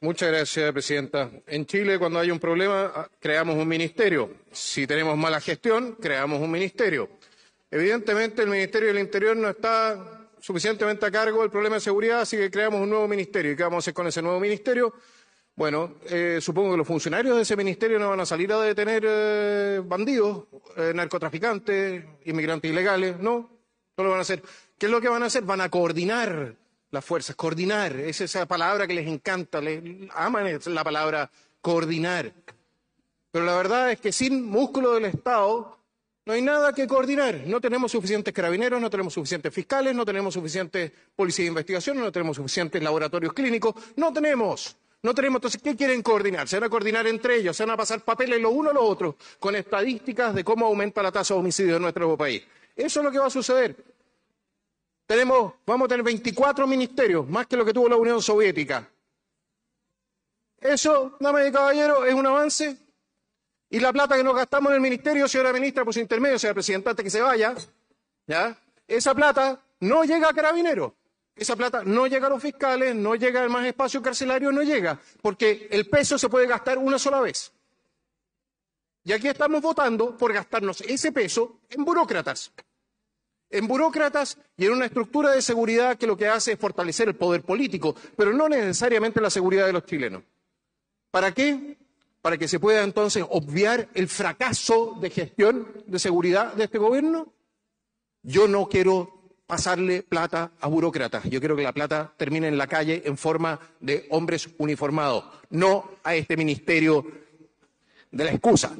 Muchas gracias, Presidenta. En Chile, cuando hay un problema, ah, creamos un ministerio. Si tenemos mala gestión, creamos un ministerio. Evidentemente, el Ministerio del Interior no está suficientemente a cargo del problema de seguridad, así que creamos un nuevo ministerio. ¿Y qué vamos a hacer con ese nuevo ministerio? Bueno, eh, supongo que los funcionarios de ese ministerio no van a salir a detener eh, bandidos, eh, narcotraficantes, inmigrantes ilegales. No, no lo van a hacer. ¿Qué es lo que van a hacer? Van a coordinar la fuerza, coordinar, es esa palabra que les encanta, les aman la palabra coordinar. Pero la verdad es que sin músculo del Estado no hay nada que coordinar. No tenemos suficientes carabineros, no tenemos suficientes fiscales, no tenemos suficientes policías de investigación, no tenemos suficientes laboratorios clínicos, no tenemos. No tenemos, entonces, ¿qué quieren coordinar? Se van a coordinar entre ellos, se van a pasar papeles los uno a los otros con estadísticas de cómo aumenta la tasa de homicidio en nuestro país. Eso es lo que va a suceder. Tenemos, vamos a tener 24 ministerios, más que lo que tuvo la Unión Soviética. Eso, dame y caballero, es un avance. Y la plata que nos gastamos en el ministerio, señora ministra, por su intermedio, señora presidenta, que se vaya, ¿ya? Esa plata no llega a carabineros. Esa plata no llega a los fiscales, no llega al más espacio carcelario, no llega, porque el peso se puede gastar una sola vez. Y aquí estamos votando por gastarnos ese peso en burócratas en burócratas y en una estructura de seguridad que lo que hace es fortalecer el poder político, pero no necesariamente la seguridad de los chilenos. ¿Para qué? Para que se pueda entonces obviar el fracaso de gestión de seguridad de este gobierno. Yo no quiero pasarle plata a burócratas. Yo quiero que la plata termine en la calle en forma de hombres uniformados, no a este ministerio de la excusa.